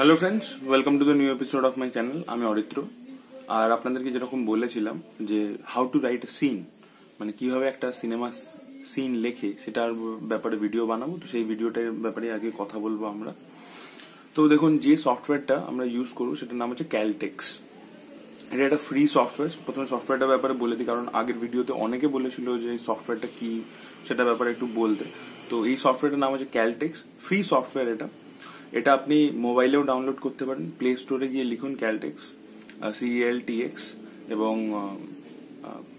Hello friends welcome to the new episode of my channel আমি অরিত্র আর আপনাদেরকে যেরকম বলেছিলাম যে how to write a scene মানে কিভাবে একটা সিনেমা সিন লেখে সেটার ব্যাপারে ভিডিও বানাবো তো সেই ভিডিওটার ব্যাপারে আগে কথা বলবো আমরা তো দেখুন যে সফটওয়্যারটা আমরা ইউজ করবো সেটার নাম হচ্ছে ক্যালটেক্স এটা একটা ফ্রি সফটওয়্যার প্রথমে সফটওয়্যারটার ব্যাপারে বলে দিই কারণ আগের ভিডিওতে অনেকে বলেছিল যে সফটওয়্যারটা কি সেটা ব্যাপারে একটু বলতে তো এই সফটওয়্যারটার নাম হচ্ছে ক্যালটেক্স ফ্রি সফটওয়্যার এটা এটা আপনি মোবাইলেও ডাউনলোড করতে পারেন প্লে স্টোরে গিয়ে লিখুন ক্যালটেক্স সিএলটিএক্স e এবং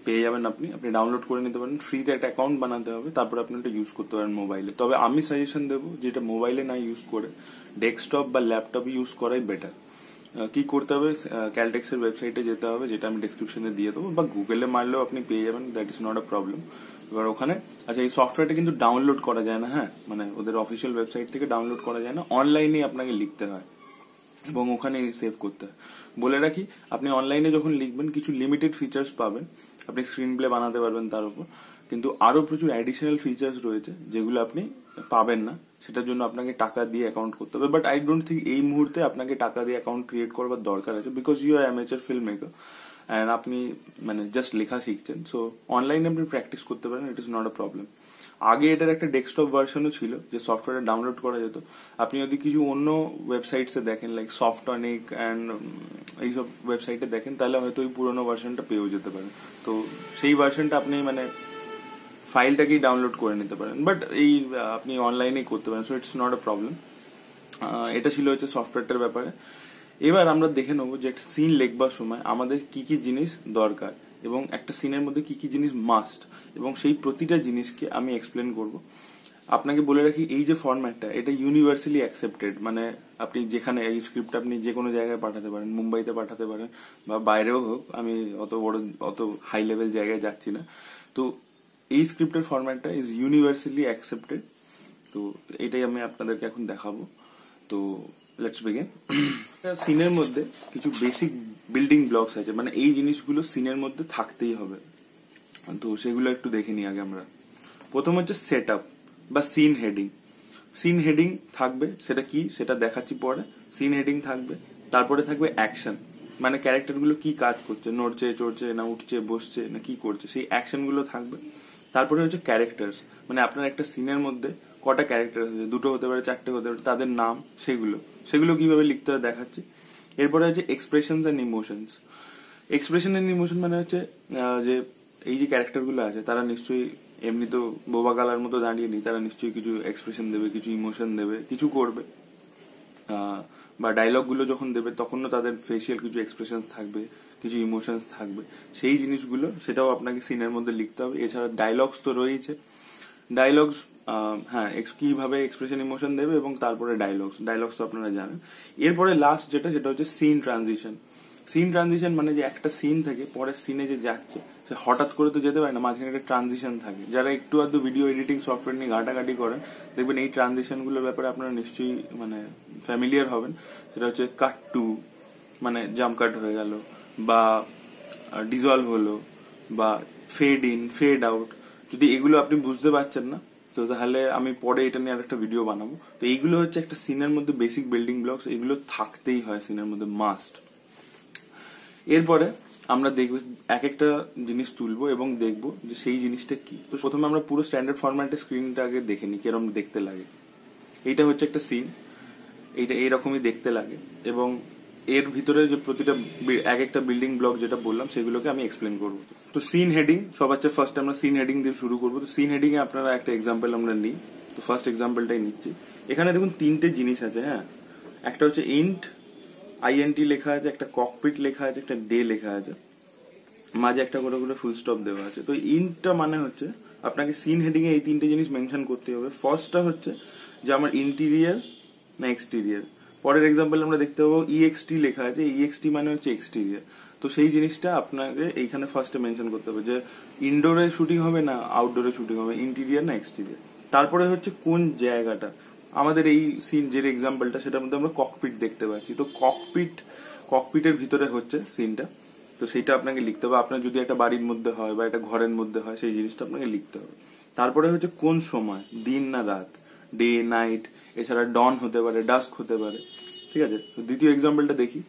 পেয়ে যাবেন আপনি আপনি ডাউনলোড করে নিতে পারেন ফ্রিতে একটা অ্যাকাউন্ট বানাতে হবে তারপর আপনি এটা ইউজ করতে পারেন মোবাইলে তবে আমি সাজেশন দেবো যেটা মোবাইলে না ইউজ করে ডেস্কটপ বা ল্যাপটপে ইউজ করাই বেটার কি করতে হবে ক্যালটেক্সের ওয়েবসাইটে যেতে হবে যেটা আমি ডিসক্রিপশনে দিয়ে দেবো বা গুগলে মারলেও আপনি পেয়ে যাবেন that is not a problem এবার ওখানে আচ্ছা এই সফটওয়্যারটা কিন্তু ডাউনলোড করা যায় না হ্যাঁ মানে ওদের অফিসিয়াল ওয়েবসাইট থেকে ডাউনলোড করা যায় না অনলাইনে আপনাকে লিখতে হয় এবং ওখানে সেভ করতে হয় বলে রাখি আপনি অনলাইনে যখন লিখবেন কিছু লিমিটেড ফিচার্স পাবেন আপনি স্ক্রিন প্লে বানাতে পারবেন তার উপর কিন্তু আরও প্রচুর অ্যাডিশনাল ফিচার্স রয়েছে যেগুলো আপনি পাবেন না সেটার জন্য আপনাকে টাকা দিয়ে অ্যাকাউন্ট করতে হবে বাট আই ডোন্ট থিঙ্ক এই মুহূর্তে আপনাকে টাকা দিয়ে অ্যাকাউন্ট ক্রিয়েট করবার দরকার আছে because you are amateur film maker and আপনি মানে জাস্ট লেখা শিখছেন সো অনলাইনে আপনি প্র্যাকটিস করতে পারেন it is not a problem আগে এটার একটা ডেস্কটপ ভার্সনও ছিল যে সফটওয়্যার ডাউনলোড করা যেত আপনি যদি কিছু অন্য ওয়েবসাইটসে দেখেন লাইক সফট অনেক অ্যান্ড এইসব ওয়েবসাইটে দেখেন তাহলে হয়তো ওই পুরোনো ভার্সনটা পেয়েও যেতে পারেন তো সেই ভার্সনটা আপনি মানে ফাইলটাকেই ডাউনলোড করে নিতে পারেন বাট এই আপনি অনলাইনেই করতে পারেন so it's not a problem এটা ছিল হচ্ছে সফটওয়্যারটার ব্যাপারে এবার আমরা দেখে নেবো যে একটা সিন লেখবার সময় আমাদের কি কি জিনিস দরকার এবং একটা সিনের মধ্যে কি কি জিনিস মাস্ট এবং সেই প্রতিটা জিনিসকে আমি এক্সপ্লেন করব আপনাকে বলে রাখি এই যে ফরম্যাটটা এটা ইউনিভার্সালি অ্যাকসেপ্টেড মানে আপনি যেখানে এই স্ক্রিপ্ট আপনি যে কোনো জায়গায় পাঠাতে পারেন মুম্বাইতে পাঠাতে পারেন বা বাইরেও হোক আমি অত বড় অত হাই লেভেল জায়গায় যাচ্ছি না তো এই স্ক্রিপ্টের ফরম্যাটটা ইজ ইউনিভার্সালি অ্যাকসেপ্টেড তো এটাই আমি আপনাদেরকে এখন দেখাবো তো লেটস বিগিন সিনের মধ্যে কিছু বেসিক বিল্ডিং ব্লকস আছে মানে এই জিনিসগুলো সিনের মধ্যে থাকতেই হবে তো সেগুলো একটু দেখে নিই আগে আমরা প্রথম হচ্ছে সেট বা সিন হেডিং সিন হেডিং থাকবে সেটা কি সেটা দেখাচ্ছি পরে সিন হেডিং থাকবে তারপরে থাকবে অ্যাকশন মানে ক্যারেক্টারগুলো কি কাজ করছে নড়ছে চড়ছে না উঠছে বসছে না কি করছে সেই অ্যাকশনগুলো থাকবে তারপরে হচ্ছে ক্যারেক্টার্স মানে আপনার একটা সিনের মধ্যে কটা ক্যারেক্টার আছে দুটো হতে পারে চারটে হতে পারে তাদের নাম সেগুলো সেগুলো কিভাবে লিখতে হয় দেখাচ্ছে এরপরে হচ্ছে expression and emotions expression and emotion মানে হচ্ছে যে এই যে ক্যারেক্টারগুলো আছে তারা নিশ্চয়ই এমনি তো বোবা গালার মতো দাঁড়িয়ে নেই তারা নিশ্চয়ই কিছু এক্সপ্রেশন দেবে কিছু ইমোশন দেবে কিছু করবে বা ডায়লগগুলো যখন দেবে তখনও তাদের ফেসিয়াল কিছু এক্সপ্রেশন থাকবে কিছু ইমোশনস থাকবে সেই জিনিসগুলো সেটাও আপনাকে সিনের মধ্যে লিখতে হবে এছাড়া ডায়লগস তো রয়েছে ডায়লগস হ্যাঁ কিভাবে এক্সপ্রেশন ইমোশন দেবে এবং তারপরে ডায়লগস ডায়লগস তো আপনারা জানেন এরপরে লাস্ট যেটা সেটা হচ্ছে সিন ট্রানজিশন সিন ট্রানজিশন মানে যে একটা সিন থেকে পরের সিনে যে যাচ্ছে সে হঠাৎ করে তো যেতে পারে না মাঝখানে একটা ট্রানজিশন থাকে যারা একটু আধ ভিডিও এডিটিং সফটওয়্যার নিয়ে ঘাটাঘাটি করেন দেখবেন এই গুলোর ব্যাপারে আপনারা নিশ্চয়ই মানে ফ্যামিলিয়ার হবেন সেটা হচ্ছে কাট টু মানে জাম্প কাট হয়ে গেল বা ডিজলভ হলো বা ফেড ইন ফেড আউট যদি এগুলো আপনি বুঝতে পারছেন না তো তাহলে আমি পরে এটা নিয়ে আরেকটা ভিডিও বানাবো তো এইগুলো হচ্ছে একটা সিনের মধ্যে বেসিক বিল্ডিং ব্লকস এগুলো থাকতেই হয় সিনের মধ্যে মাস্ট এরপরে আমরা দেখব এক একটা জিনিস তুলবো এবং দেখব যে সেই জিনিসটা কি তো প্রথমে আমরা পুরো স্ট্যান্ডার্ড ফরম্যাটে স্ক্রিনটাকে দেখে নিই কিরম দেখতে লাগে এইটা হচ্ছে একটা সিন এইটা এইরকমই দেখতে লাগে এবং এর ভিতরে যে প্রতিটা এক একটা বিল্ডিং ব্লক যেটা বললাম সেগুলোকে আমি এক্সপ্লেন করব তো সিন হেডিং সবার চেয়ে ফার্স্ট আমরা সিন হেডিং দিয়ে শুরু করবো তো সিন হেডিং এ আপনারা একটা এক্সাম্পল আমরা নিই তো ফার্স্ট এক্সাম্পলটাই নিচ্ছি এখানে দেখুন তিনটে জিনিস আছে হ্যাঁ একটা হচ্ছে ইন্ট আইএনটি লেখা আছে একটা ককপিট লেখা আছে একটা ডে লেখা আছে মাঝে একটা করে করে ফুল স্টপ দেওয়া আছে তো ইন্টটা মানে হচ্ছে আপনাকে সিন হেডিং এ এই তিনটে জিনিস মেনশন করতে হবে ফার্স্টটা হচ্ছে যে আমার ইন্টিরিয়ার না এক্সটিরিয়ার পরের এক্সাম্পল আমরা দেখতে পাবো ইএক্সটি লেখা আছে ইএক্সটি মানে হচ্ছে এক্সটেরিয়ার তো সেই জিনিসটা আপনাকে এইখানে ফার্স্টে মেনশন করতে হবে যে ইনডোরে শুটিং হবে না আউটডোরে শুটিং হবে ইন্টিরিয়ার না এক্সটেরিয়ার তারপরে হচ্ছে কোন জায়গাটা আমাদের এই সিন যে এক্সাম্পলটা সেটার মধ্যে আমরা ককপিট দেখতে পাচ্ছি তো ককপিট ককপিটের ভিতরে হচ্ছে সিনটা তো সেইটা আপনাকে লিখতে হবে আপনার যদি একটা বাড়ির মধ্যে হয় বা একটা ঘরের মধ্যে হয় সেই জিনিসটা আপনাকে লিখতে হবে তারপরে হচ্ছে কোন সময় দিন না রাত ডে নাইট এছাড়া ডন হতে পারে ডাস্ক হতে পারে ঠিক আছে দ্বিতীয় এক্সাম্পলটা দেখি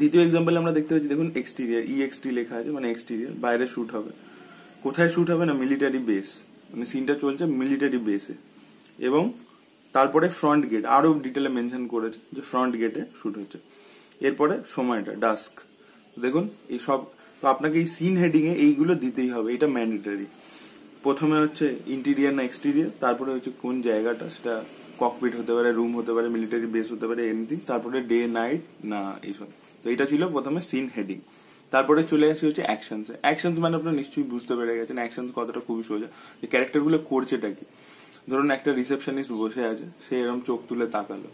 দ্বিতীয় এক্সাম্পল আমরা দেখতে পাচ্ছি দেখুন এক্সটিরিয়ার ইএক্সটি e লেখা আছে মানে এক্সটিরিয়ার বাইরে শ্যুট হবে কোথায় শ্যুট হবে না মিলিটারি বেস মানে সিনটা চলছে মিলিটারি বেসে এবং তারপরে ফ্রন্ট গেট আরও ডিটেলে মেনশন করেছে যে ফ্রন্ট গেটে শ্যুট হচ্ছে এরপরে সময়টা ডাস্ক দেখুন এই সব তো আপনাকে এই সিন হেডিংয়ে এইগুলো দিতেই হবে এটা ম্যান্ডেটারি প্রথমে হচ্ছে ইন্টিরিয়ার না এক্সটিরিয়ার তারপরে হচ্ছে কোন জায়গাটা সেটা ককপিট হতে পারে রুম হতে পারে মিলিটারি বেস হতে পারে এমনি তারপরে ডে নাইট না এইসব তো এটা ছিল প্রথমে সিন হেডিং তারপরে চলে আসি হচ্ছে অ্যাকশনস অ্যাকশনস মানে আপনারা নিশ্চয়ই বুঝতে পেরে গেছেন অ্যাকশনস কতটা খুবই সোজা যে ক্যারেক্টারগুলো করছেটা কি ধরুন একটা রিসেপশনিস্ট বসে আছে সে এরকম চোখ তুলে তাকালো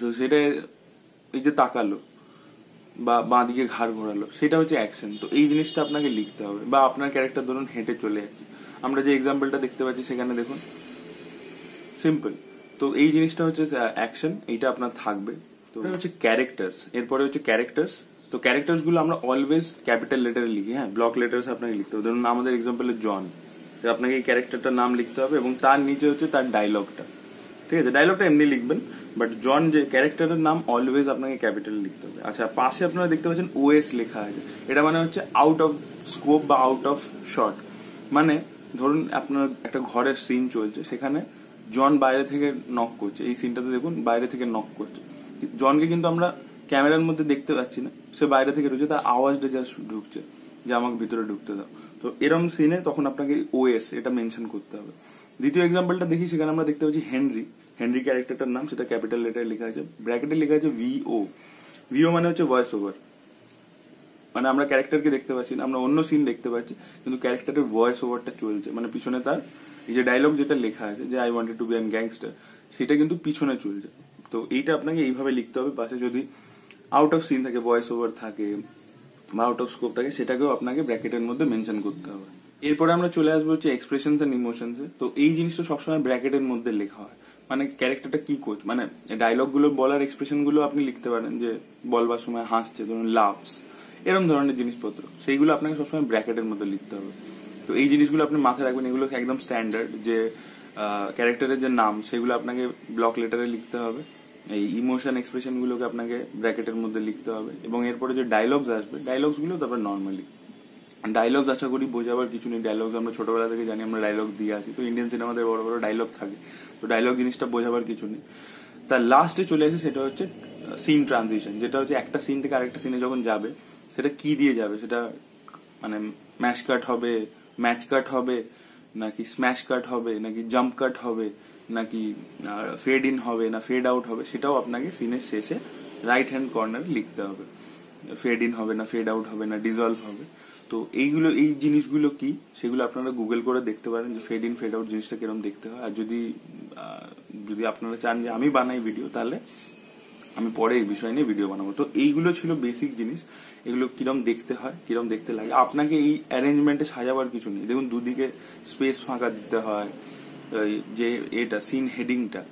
তো সেটা এই যে তাকালো বা বাঁদিকে দিকে ঘাড় ঘোরালো সেটা হচ্ছে অ্যাকশন তো এই জিনিসটা আপনাকে লিখতে হবে বা আপনার ক্যারেক্টার ধরুন হেঁটে চলে যাচ্ছে আমরা যে এক্সাম্পলটা দেখতে পাচ্ছি সেখানে দেখুন সিম্পল তো এই জিনিসটা হচ্ছে অ্যাকশন এইটা আপনার থাকবে তো হচ্ছে ক্যারেক্টার্স এরপরে হচ্ছে ক্যারেক্টার্স তো ক্যারেক্টার্স গুলো আমরা অলওয়েজ ক্যাপিটাল লেটারে লিখি হ্যাঁ ব্লক লেটার্স আপনাকে লিখতে হবে ধরুন আমাদের এক্সাম্পল জন আপনাকে এই ক্যারেক্টারটার নাম লিখতে হবে এবং তার নিচে হচ্ছে তার ডায়লগটা ঠিক আছে ডায়লগটা এমনি লিখবেন বাট জন যে ক্যারেক্টারের নাম অলওয়েজ আপনাকে ক্যাপিটাল লিখতে হবে আচ্ছা পাশে আপনারা দেখতে পাচ্ছেন ওএস লেখা আছে এটা মানে হচ্ছে আউট অফ স্কোপ বা আউট অফ শর্ট মানে ধরুন আপনার একটা ঘরের সিন চলছে সেখানে জন বাইরে থেকে নক করছে এই সিনটাতে দেখুন বাইরে থেকে নক করছে জনকে কিন্তু আমরা ক্যামেরার মধ্যে দেখতে পাচ্ছি না সে বাইরে থেকে ঢুকছে তার আওয়াজটা জাস্ট ঢুকছে যে আমাকে ভিতরে ঢুকতে দাও তো এরম সিনে তখন আপনাকে ওএস এটা মেনশন করতে হবে দ্বিতীয় এক্সাম্পলটা দেখি সেখানে আমরা দেখতে পাচ্ছি হেনরি হেনরি ক্যারেক্টারটার নাম সেটা ক্যাপিটাল লেটারে লেখা আছে ব্র্যাকেটে লেখা আছে ভিও ভিও মানে হচ্ছে ভয়েস ওভার মানে আমরা ক্যারেক্টারকে দেখতে পাচ্ছি না আমরা অন্য সিন দেখতে পাচ্ছি কিন্তু ক্যারেক্টারের ভয়েস ওভারটা চলছে মানে পিছনে তার এই যে ডায়লগ যেটা লেখা আছে যে I wanted to be an gangster সেটা কিন্তু পিছনে চলছে তো এইটা আপনাকে এইভাবে লিখতে হবে পাশে যদি আউট অফ সিন থাকে ভয়েস ওভার থাকে বা আউট অফ স্কোপ থাকে সেটাকেও আপনাকে ব্র্যাকেটের মধ্যে মেনশন করতে হবে এরপরে আমরা চলে আসবো হচ্ছে এক্সপ্রেশন অ্যান্ড ইমোশনস তো এই জিনিসটা সবসময় ব্র্যাকেটের মধ্যে লেখা হয় মানে ক্যারেক্টারটা কি কোচ মানে ডায়লগ গুলো বলার এক্সপ্রেশন গুলো আপনি লিখতে পারেন যে বলবার সময় হাসছে ধরুন লাভস এরকম ধরনের জিনিসপত্র সেইগুলো আপনাকে সবসময় ব্র্যাকেটের মধ্যে লিখতে হবে তো এই জিনিসগুলো আপনি মাথায় রাখবেন এগুলো একদম স্ট্যান্ডার্ড যে ক্যারেক্টারের যে নাম সেগুলো আপনাকে ব্লক লেটারে লিখতে হবে এই ইমোশন এক্সপ্রেশনগুলোকে আপনাকে ব্র্যাকেটের মধ্যে লিখতে হবে এবং এরপরে যে ডায়লগস আসবে ডায়লগসগুলো তারপর নর্মালি ডায়লগস আশা করি বোঝাবার কিছু নেই ডায়লগস আমরা ছোটবেলা থেকে জানি আমরা ডায়লগ দিয়ে আসি তো ইন্ডিয়ান সিনেমাতে বড় বড় ডায়লগ থাকে তো ডায়লগ জিনিসটা বোঝাবার কিছু নেই তার লাস্টে চলে আসে সেটা হচ্ছে সিন ট্রানজিশন যেটা হচ্ছে একটা সিন থেকে আরেকটা সিনে যখন যাবে সেটা কি দিয়ে যাবে সেটা মানে ম্যাশ কাট হবে ম্যাচ কাট হবে নাকি স্ম্যাশ কাট হবে নাকি জাম্প কাট হবে নাকি ফেড ইন হবে না ফেড আউট হবে সেটাও আপনাকে সিনের শেষে রাইট হ্যান্ড কর্নারে লিখতে হবে ফেড ইন হবে না ফেড আউট হবে না ডিজলভ হবে তো এইগুলো এই জিনিসগুলো কি সেগুলো আপনারা গুগল করে দেখতে পারেন যে ফেড ইন ফেড আউট জিনিসটা কিরকম দেখতে হয় আর যদি যদি আপনারা চান যে আমি বানাই ভিডিও তাহলে আমি পরে এই বিষয় নিয়ে ভিডিও বানাবো তো এইগুলো ছিল বেসিক জিনিস এগুলো কিরম দেখতে হয় কিরম দেখতে লাগে আপনাকে এই অ্যারেঞ্জমেন্টে সাজাবার কিছু নেই দেখুন দুদিকে স্পেস ফাঁকা দিতে হয় যে এটা সিন হেডিংটা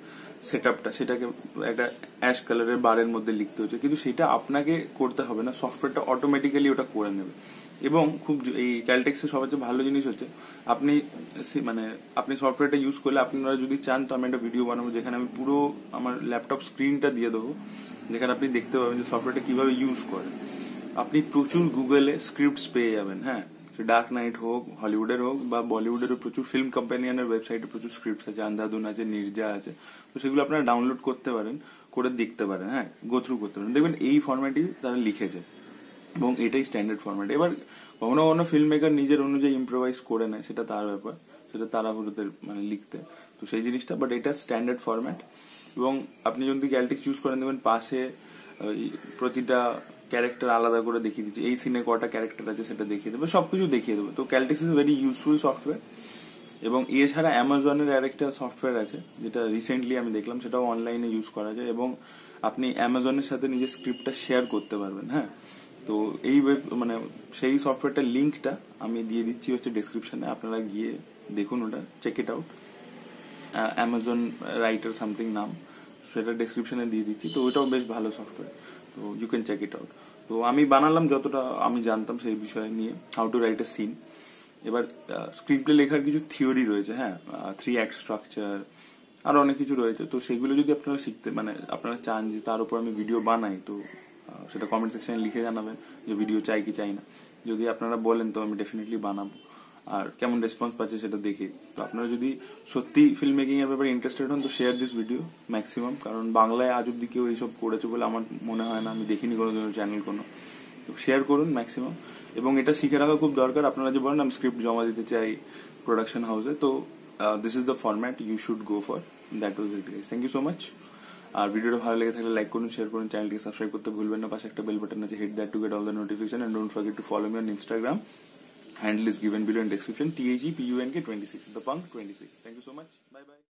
সেট আপটা সেটাকে একটা অ্যাশ কালারের বারের মধ্যে লিখতে হচ্ছে কিন্তু সেটা আপনাকে করতে হবে না সফটওয়্যারটা অটোমেটিক্যালি ওটা করে নেবে এবং খুব এই ক্যালটেক্সের সবচেয়ে ভালো জিনিস হচ্ছে আপনি মানে আপনি সফটওয়্যারটা ইউজ করলে আপনারা যদি চান তো আমি একটা ভিডিও বানাবো যেখানে আমি পুরো আমার ল্যাপটপ স্ক্রিনটা দিয়ে দেবো যেখানে আপনি দেখতে পাবেন যে সফটওয়্যারটা কিভাবে ইউজ করে আপনি প্রচুর গুগলে স্ক্রিপ্টস পেয়ে যাবেন হ্যাঁ সে ডার্ক নাইট হোক হলিউডের হোক বা বলিউডেরও প্রচুর ফিল্ম কোম্পানিয়ানের ওয়েবসাইটে প্রচুর স্ক্রিপ্ট আছে আন্ধাধুন আছে নির্জা আছে তো সেগুলো আপনারা ডাউনলোড করতে পারেন করে দেখতে পারেন হ্যাঁ গোথ্রু করতে পারেন দেখবেন এই ফর্ম্যাটই তারা লিখেছে এবং এটাই স্ট্যান্ডার্ড ফর্ম্যাট এবার কখনো কখনো ফিল্ম মেকার নিজের অনুযায়ী ইম্প্রোভাইজ করে নেয় সেটা তার ব্যাপার সেটা হলুদের মানে লিখতে তো সেই জিনিসটা বাট এটা স্ট্যান্ডার্ড ফর্ম্যাট এবং আপনি যদি গ্যালটিক চুজ করেন দেবেন পাশে প্রতিটা ক্যারেক্টার আলাদা করে দেখিয়ে দিচ্ছে এই সিনে কটা ক্যারেক্টার আছে সেটা দেখিয়ে দেবে সবকিছু দেখিয়ে দেবে তো Celtx is very useful software এবং এছাড়া অ্যামাজনের আরেকটা সফটওয়্যার আছে যেটা রিসেন্টলি আমি দেখলাম সেটাও অনলাইনে ইউজ করা যায় এবং আপনি অ্যামাজনের সাথে নিজের স্ক্রিপ্টটা শেয়ার করতে পারবেন হ্যাঁ তো এই ওয়েব মানে সেই সফটওয়্যারটার লিঙ্কটা আমি দিয়ে দিচ্ছি হচ্ছে ডিসক্রিপশনে আপনারা গিয়ে দেখুন ওটা check it out Amazon writer something নাম সেটা ডিসক্রিপশনে দিয়ে দিচ্ছি তো ওইটাও বেশ ভালো সফটওয়্যার তো you can check it out তো আমি বানালাম যতটা আমি জানতাম সেই বিষয় নিয়ে how to write a scene এবার স্ক্রিন প্লে লেখার কিছু থিওরি রয়েছে হ্যাঁ থ্রি অ্যাক্ট স্ট্রাকচার আর অনেক কিছু রয়েছে তো সেগুলো যদি আপনারা শিখতে মানে আপনারা চান যে তার উপর আমি ভিডিও বানাই তো সেটা কমেন্ট সেকশনে লিখে জানাবেন যে ভিডিও চাই কি চাই না যদি আপনারা বলেন তো আমি ডেফিনেটলি বানাবো আর কেমন রেসপন্স পাচ্ছে সেটা দেখি তো আপনারা যদি সত্যি ফিল্ম মেকিং এর ব্যাপারে ইন্টারেস্টেড হন তো শেয়ার দিস ভিডিও ম্যাক্সিমাম কারণ বাংলায় আজ অব্দি কেউ এইসব করেছে বলে আমার মনে হয় না আমি দেখিনি কোনো চ্যানেল কোনো তো শেয়ার করুন ম্যাক্সিমাম এবং এটা শিখে রাখা খুব দরকার আপনারা যে বলেন আমি স্ক্রিপ্ট জমা দিতে চাই প্রোডাকশন হাউসে তো this is the format you should go for that was it guys thank you so much আর ভিডিওটা ভালো লেগে থাকলে লাইক করুন শেয়ার করুন চ্যানেলটিকে সাবস্ক্রাইব করতে ভুলবেন না পাশে একটা বেল বাটন আছে hit that to get all the notification and don't forget to follow me on Instagram handle is given below in description. TAG PUNK 26, the punk 26. Thank you so much. Bye bye.